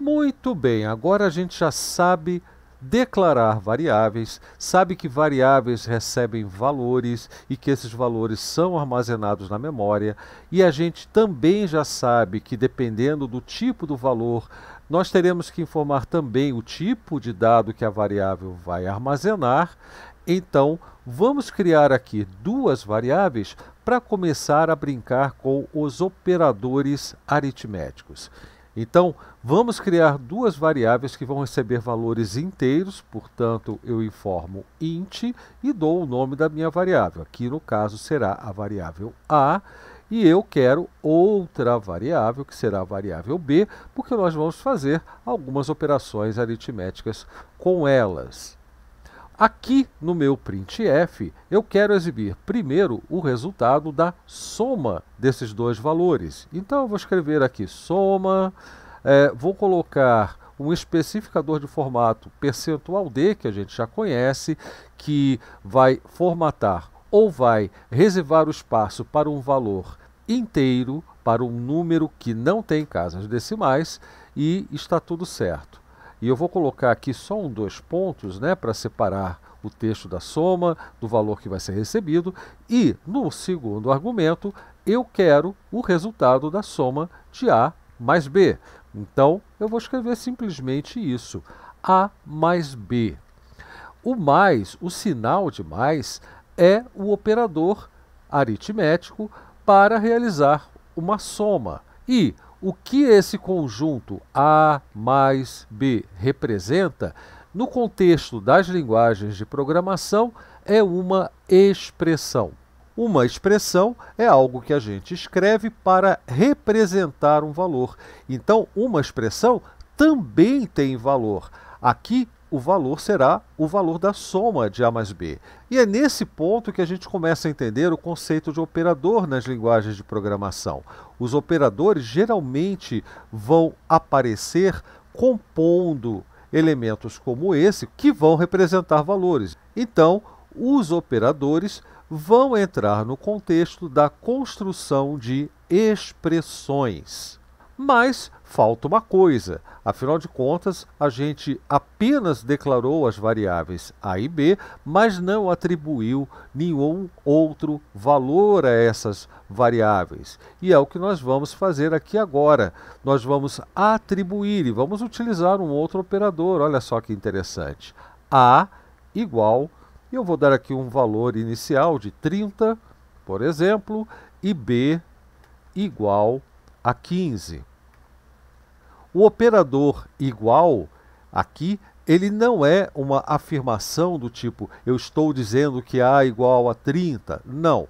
Muito bem, agora a gente já sabe declarar variáveis, sabe que variáveis recebem valores e que esses valores são armazenados na memória, e a gente também já sabe que dependendo do tipo do valor, nós teremos que informar também o tipo de dado que a variável vai armazenar. Então, vamos criar aqui duas variáveis para começar a brincar com os operadores aritméticos. Então, vamos criar duas variáveis que vão receber valores inteiros, portanto, eu informo int e dou o nome da minha variável. Aqui, no caso, será a variável a, e eu quero outra variável, que será a variável b, porque nós vamos fazer algumas operações aritméticas com elas. Aqui no meu printf, eu quero exibir primeiro o resultado da soma desses dois valores. Então, eu vou escrever aqui soma, é, vou colocar um especificador de formato percentual %d, que a gente já conhece, que vai formatar ou vai reservar o espaço para um valor inteiro, para um número que não tem casas decimais, e está tudo certo. E eu vou colocar aqui só um, dois pontos né, para separar o texto da soma, do valor que vai ser recebido. E, no segundo argumento, eu quero o resultado da soma de A mais B. Então, eu vou escrever simplesmente isso. A mais B. O mais, o sinal de mais, é o operador aritmético para realizar uma soma. E o que esse conjunto A mais B representa, no contexto das linguagens de programação, é uma expressão. Uma expressão é algo que a gente escreve para representar um valor. Então, uma expressão também tem valor. Aqui, o valor será o valor da soma de A mais B. E é nesse ponto que a gente começa a entender o conceito de operador nas linguagens de programação. Os operadores geralmente vão aparecer compondo elementos como esse que vão representar valores. Então, os operadores vão entrar no contexto da construção de expressões. Mas falta uma coisa. Afinal de contas, a gente apenas declarou as variáveis A e B, mas não atribuiu nenhum outro valor a essas variáveis. E é o que nós vamos fazer aqui agora. Nós vamos atribuir e vamos utilizar um outro operador. Olha só que interessante. A igual, eu vou dar aqui um valor inicial de 30, por exemplo, e B igual a a 15. O operador igual aqui, ele não é uma afirmação do tipo eu estou dizendo que A é igual a 30. Não.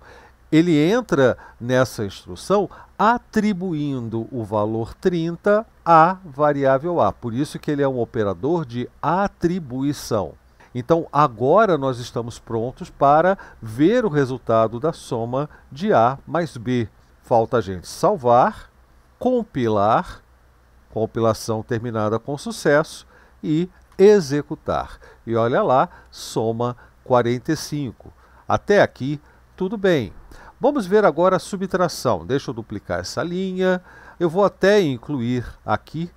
Ele entra nessa instrução atribuindo o valor 30 à variável A. Por isso que ele é um operador de atribuição. Então, agora nós estamos prontos para ver o resultado da soma de A mais B. Falta a gente salvar compilar, compilação terminada com sucesso, e executar. E olha lá, soma 45. Até aqui, tudo bem. Vamos ver agora a subtração. Deixa eu duplicar essa linha. Eu vou até incluir aqui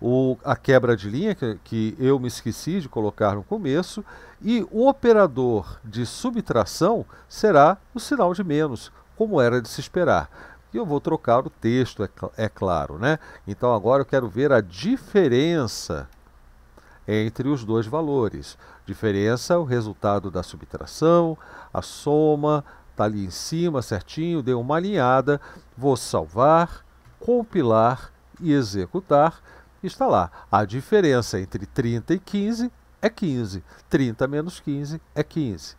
o, a quebra de linha, que, que eu me esqueci de colocar no começo. E o operador de subtração será o sinal de menos, como era de se esperar. E eu vou trocar o texto, é, cl é claro, né? Então agora eu quero ver a diferença entre os dois valores. Diferença, o resultado da subtração, a soma, está ali em cima certinho, deu uma alinhada, vou salvar, compilar e executar. Está lá. A diferença entre 30 e 15 é 15. 30 menos 15 é 15.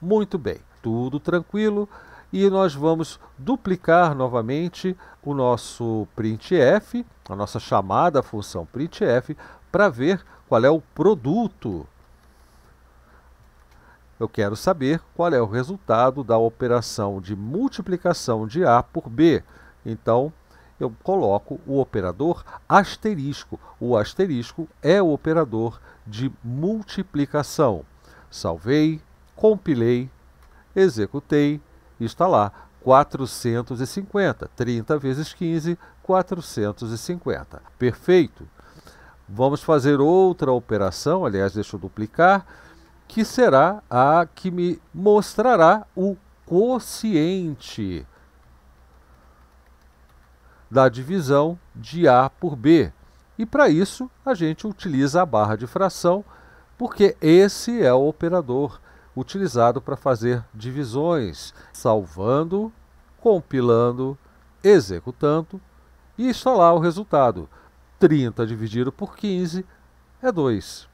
Muito bem, tudo tranquilo e nós vamos duplicar novamente o nosso printf, a nossa chamada função printf, para ver qual é o produto. Eu quero saber qual é o resultado da operação de multiplicação de A por B. Então, eu coloco o operador asterisco. O asterisco é o operador de multiplicação. Salvei, compilei, executei e está lá 450. 30 vezes 15, 450. Perfeito? Vamos fazer outra operação, aliás, deixa eu duplicar, que será a que me mostrará o quociente da divisão de A por B. E para isso, a gente utiliza a barra de fração, porque esse é o operador utilizado para fazer divisões, salvando, compilando, executando e está lá o resultado. 30 dividido por 15 é 2.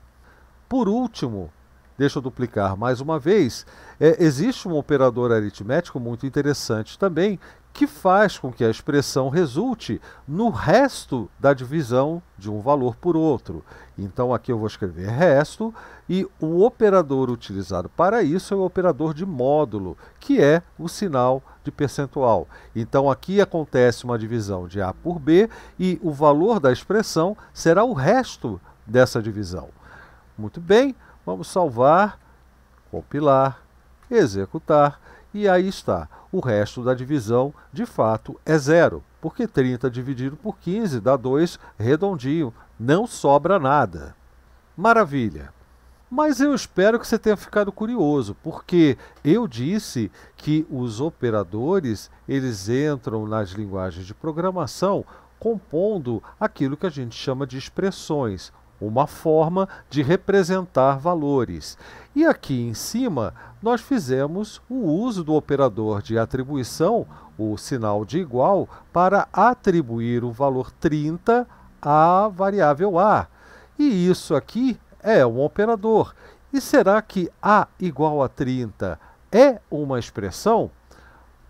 Por último, Deixa eu duplicar mais uma vez. É, existe um operador aritmético muito interessante também, que faz com que a expressão resulte no resto da divisão de um valor por outro. Então aqui eu vou escrever resto e o operador utilizado para isso é o operador de módulo, que é o sinal de percentual. Então aqui acontece uma divisão de A por B e o valor da expressão será o resto dessa divisão. Muito bem, Vamos salvar, compilar, executar e aí está. O resto da divisão, de fato, é zero, porque 30 dividido por 15 dá 2 redondinho, não sobra nada. Maravilha! Mas eu espero que você tenha ficado curioso, porque eu disse que os operadores, eles entram nas linguagens de programação compondo aquilo que a gente chama de expressões, uma forma de representar valores. E aqui em cima nós fizemos o uso do operador de atribuição, o sinal de igual, para atribuir o valor 30 à variável a. E isso aqui é um operador. E será que a igual a 30 é uma expressão?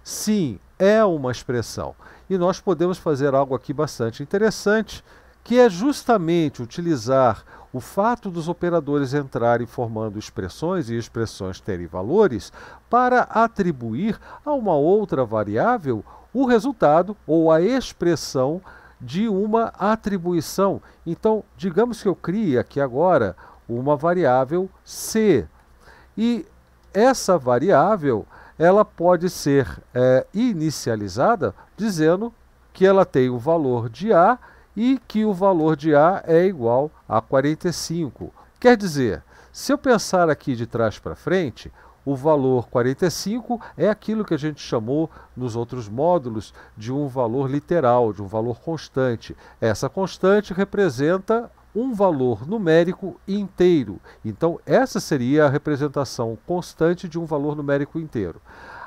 Sim, é uma expressão. E nós podemos fazer algo aqui bastante interessante que é justamente utilizar o fato dos operadores entrarem formando expressões e expressões terem valores para atribuir a uma outra variável o resultado ou a expressão de uma atribuição. Então, digamos que eu crie aqui agora uma variável C e essa variável ela pode ser é, inicializada dizendo que ela tem o valor de A e que o valor de A é igual a 45. Quer dizer, se eu pensar aqui de trás para frente, o valor 45 é aquilo que a gente chamou nos outros módulos de um valor literal, de um valor constante. Essa constante representa um valor numérico inteiro. Então, essa seria a representação constante de um valor numérico inteiro.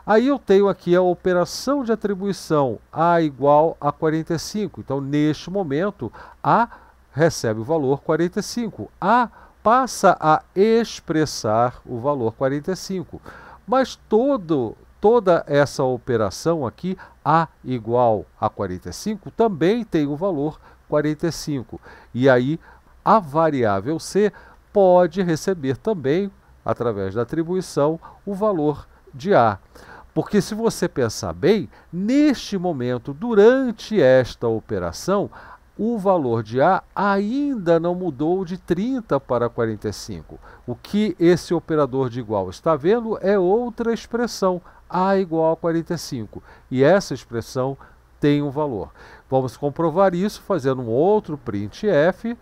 Aí eu tenho aqui a operação de atribuição A igual a 45. Então, neste momento, A recebe o valor 45. A passa a expressar o valor 45. Mas todo, toda essa operação aqui, A igual a 45, também tem o valor 45. E aí, a variável C pode receber também, através da atribuição, o valor de A. Porque, se você pensar bem, neste momento, durante esta operação, o valor de A ainda não mudou de 30 para 45. O que esse operador de igual está vendo é outra expressão, A igual a 45. E essa expressão tem um valor. Vamos comprovar isso fazendo um outro printf.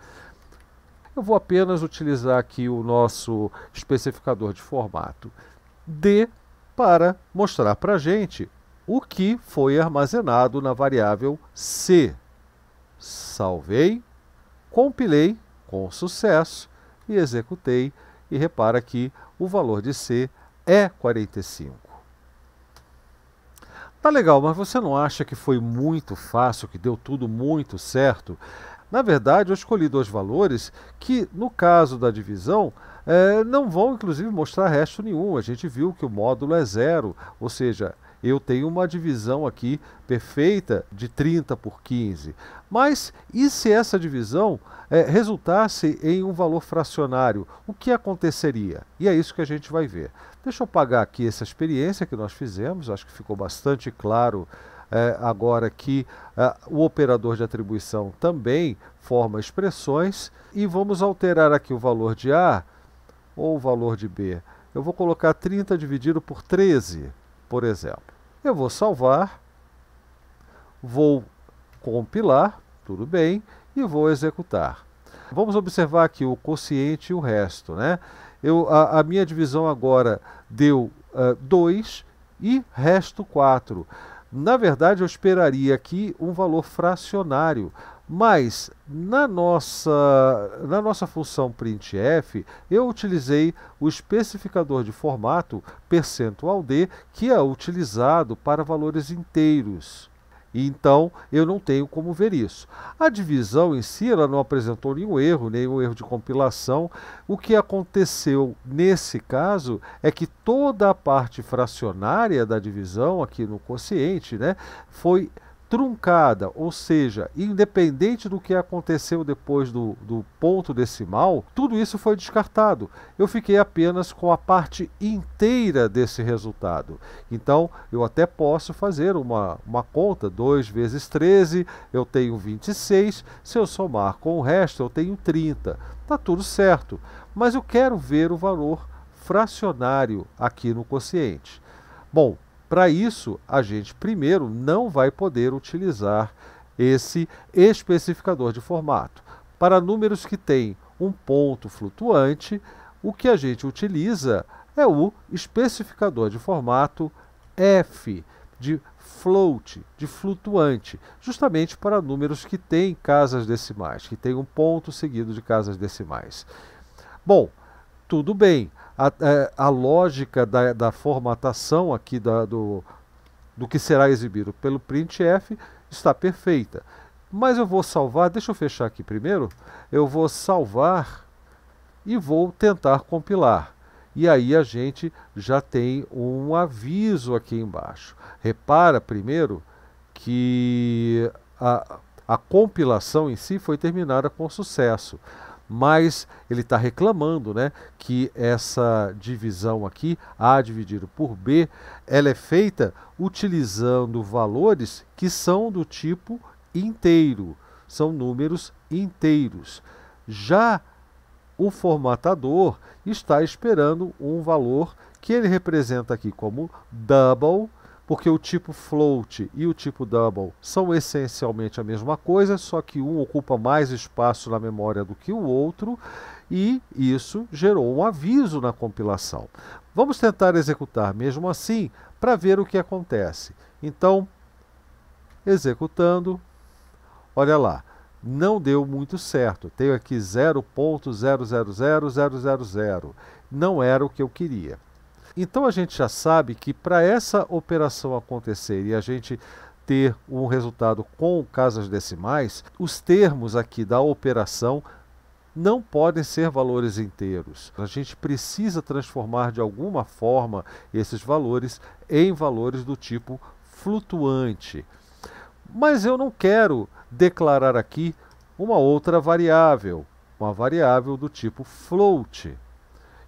Eu vou apenas utilizar aqui o nosso especificador de formato D para mostrar para a gente o que foi armazenado na variável C. Salvei, compilei com sucesso e executei. E repara que o valor de C é 45. Tá legal, mas você não acha que foi muito fácil, que deu tudo muito certo? Na verdade, eu escolhi dois valores que, no caso da divisão, é, não vão inclusive mostrar resto nenhum. A gente viu que o módulo é zero, ou seja, eu tenho uma divisão aqui perfeita de 30 por 15. Mas e se essa divisão é, resultasse em um valor fracionário? O que aconteceria? E é isso que a gente vai ver. Deixa eu apagar aqui essa experiência que nós fizemos, acho que ficou bastante claro. É, agora que é, o operador de atribuição também forma expressões e vamos alterar aqui o valor de A ou o valor de B. Eu vou colocar 30 dividido por 13, por exemplo. Eu vou salvar, vou compilar, tudo bem, e vou executar. Vamos observar aqui o quociente e o resto. Né? Eu, a, a minha divisão agora deu uh, 2 e resto 4. Na verdade, eu esperaria aqui um valor fracionário, mas na nossa, na nossa função printf, eu utilizei o especificador de formato %d, que é utilizado para valores inteiros. Então, eu não tenho como ver isso. A divisão em si, ela não apresentou nenhum erro, nenhum erro de compilação. O que aconteceu nesse caso é que toda a parte fracionária da divisão, aqui no quociente, né, foi truncada, ou seja, independente do que aconteceu depois do, do, ponto decimal, tudo isso foi descartado. Eu fiquei apenas com a parte inteira desse resultado. Então, eu até posso fazer uma, uma conta, 2 vezes 13, eu tenho 26, se eu somar com o resto, eu tenho 30. Está tudo certo, mas eu quero ver o valor fracionário aqui no quociente. Bom, para isso, a gente primeiro não vai poder utilizar esse especificador de formato. Para números que têm um ponto flutuante, o que a gente utiliza é o especificador de formato F, de float, de flutuante, justamente para números que têm casas decimais, que têm um ponto seguido de casas decimais. Bom, tudo bem, a, é, a lógica da, da, formatação aqui da, do, do que será exibido pelo printf está perfeita. Mas eu vou salvar, deixa eu fechar aqui primeiro, eu vou salvar e vou tentar compilar. E aí a gente já tem um aviso aqui embaixo. Repara primeiro que a, a compilação em si foi terminada com sucesso mas ele está reclamando né, que essa divisão aqui, A dividido por B, ela é feita utilizando valores que são do tipo inteiro, são números inteiros. Já o formatador está esperando um valor que ele representa aqui como double porque o tipo float e o tipo double são essencialmente a mesma coisa, só que um ocupa mais espaço na memória do que o outro, e isso gerou um aviso na compilação. Vamos tentar executar mesmo assim para ver o que acontece. Então, executando, olha lá, não deu muito certo. Tenho aqui 0.000000. Não era o que eu queria. Então a gente já sabe que para essa operação acontecer e a gente ter um resultado com casas decimais, os termos aqui da operação não podem ser valores inteiros. A gente precisa transformar de alguma forma esses valores em valores do tipo flutuante. Mas eu não quero declarar aqui uma outra variável, uma variável do tipo float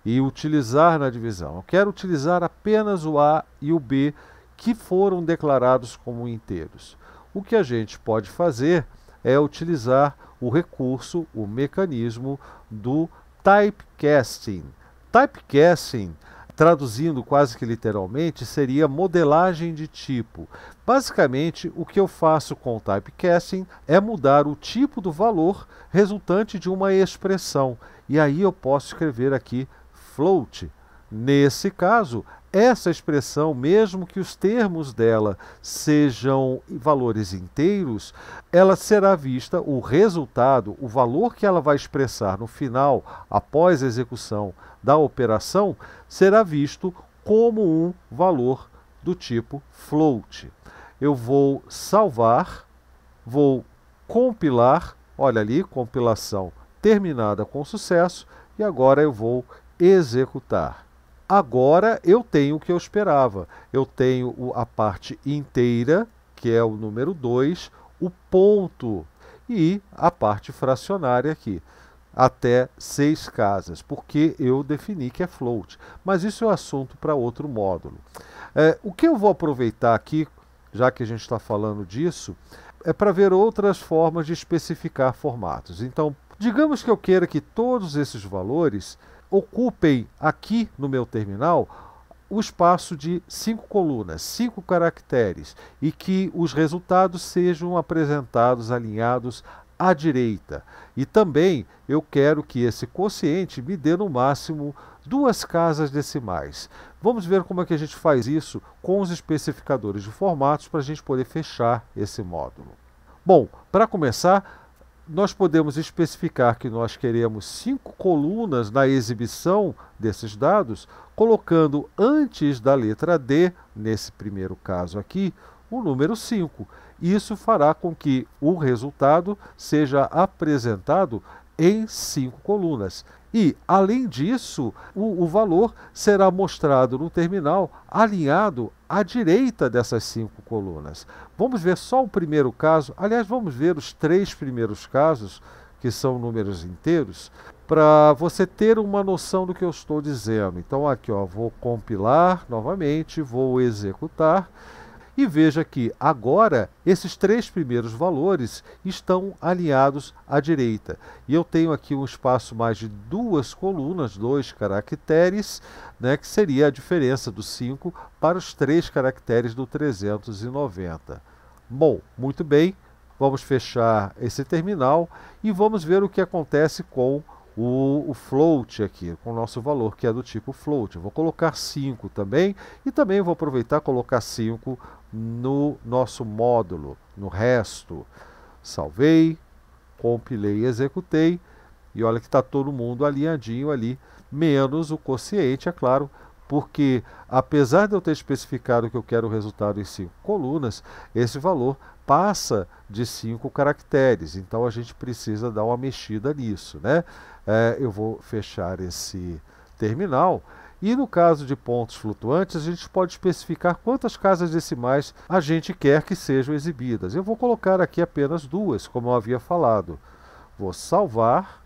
e utilizar na divisão. Eu quero utilizar apenas o A e o B que foram declarados como inteiros. O que a gente pode fazer é utilizar o recurso, o mecanismo do typecasting. Typecasting, traduzindo quase que literalmente, seria modelagem de tipo. Basicamente, o que eu faço com o typecasting é mudar o tipo do valor resultante de uma expressão. E aí eu posso escrever aqui float, nesse caso, essa expressão, mesmo que os termos dela sejam valores inteiros, ela será vista, o resultado, o valor que ela vai expressar no final, após a execução da operação, será visto como um valor do tipo float. Eu vou salvar, vou compilar, olha ali, compilação terminada com sucesso, e agora eu vou executar. Agora eu tenho o que eu esperava. Eu tenho a parte inteira, que é o número 2, o ponto e a parte fracionária aqui, até seis casas, porque eu defini que é float. Mas isso é um assunto para outro módulo. É, o que eu vou aproveitar aqui, já que a gente está falando disso, é para ver outras formas de especificar formatos. Então, digamos que eu queira que todos esses valores ocupem aqui no meu terminal o espaço de cinco colunas, cinco caracteres, e que os resultados sejam apresentados alinhados à direita. E também eu quero que esse quociente me dê no máximo duas casas decimais. Vamos ver como é que a gente faz isso com os especificadores de formatos para a gente poder fechar esse módulo. Bom, para começar, nós podemos especificar que nós queremos cinco colunas na exibição desses dados, colocando antes da letra D, nesse primeiro caso aqui, o número 5. Isso fará com que o resultado seja apresentado em cinco colunas. E, além disso, o, o, valor será mostrado no terminal alinhado à direita dessas cinco colunas. Vamos ver só o primeiro caso, aliás, vamos ver os três primeiros casos, que são números inteiros, para você ter uma noção do que eu estou dizendo. Então, aqui, ó, vou compilar novamente, vou executar e veja que agora esses três primeiros valores estão alinhados à direita. E eu tenho aqui um espaço mais de duas colunas, dois caracteres, né, que seria a diferença do 5 para os três caracteres do 390. Bom, muito bem, vamos fechar esse terminal e vamos ver o que acontece com o, o, float aqui, com o nosso valor que é do tipo float. Eu vou colocar 5 também e também vou aproveitar e colocar 5 no nosso módulo, no resto. Salvei, compilei, executei e olha que está todo mundo alinhadinho ali, menos o quociente, é claro, porque apesar de eu ter especificado que eu quero o resultado em cinco colunas, esse valor passa de cinco caracteres, então a gente precisa dar uma mexida nisso. Né? É, eu vou fechar esse terminal e no caso de pontos flutuantes, a gente pode especificar quantas casas decimais a gente quer que sejam exibidas. Eu vou colocar aqui apenas duas, como eu havia falado. Vou salvar,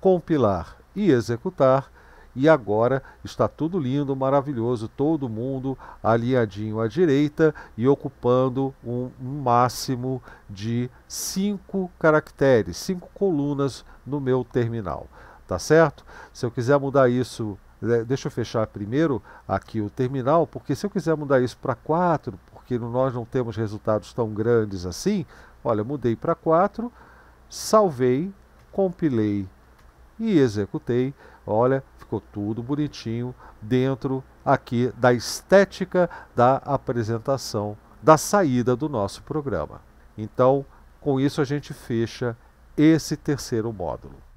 compilar e executar e agora está tudo lindo, maravilhoso, todo mundo alinhadinho à direita e ocupando um, máximo de cinco caracteres, cinco colunas no meu terminal, tá certo? Se eu quiser mudar isso, né, deixa eu fechar primeiro aqui o terminal, porque se eu quiser mudar isso para 4, porque nós não temos resultados tão grandes assim, olha, mudei para 4, salvei, compilei e executei Olha, ficou tudo bonitinho dentro aqui da estética da apresentação, da saída do nosso programa. Então, com isso a gente fecha esse terceiro módulo.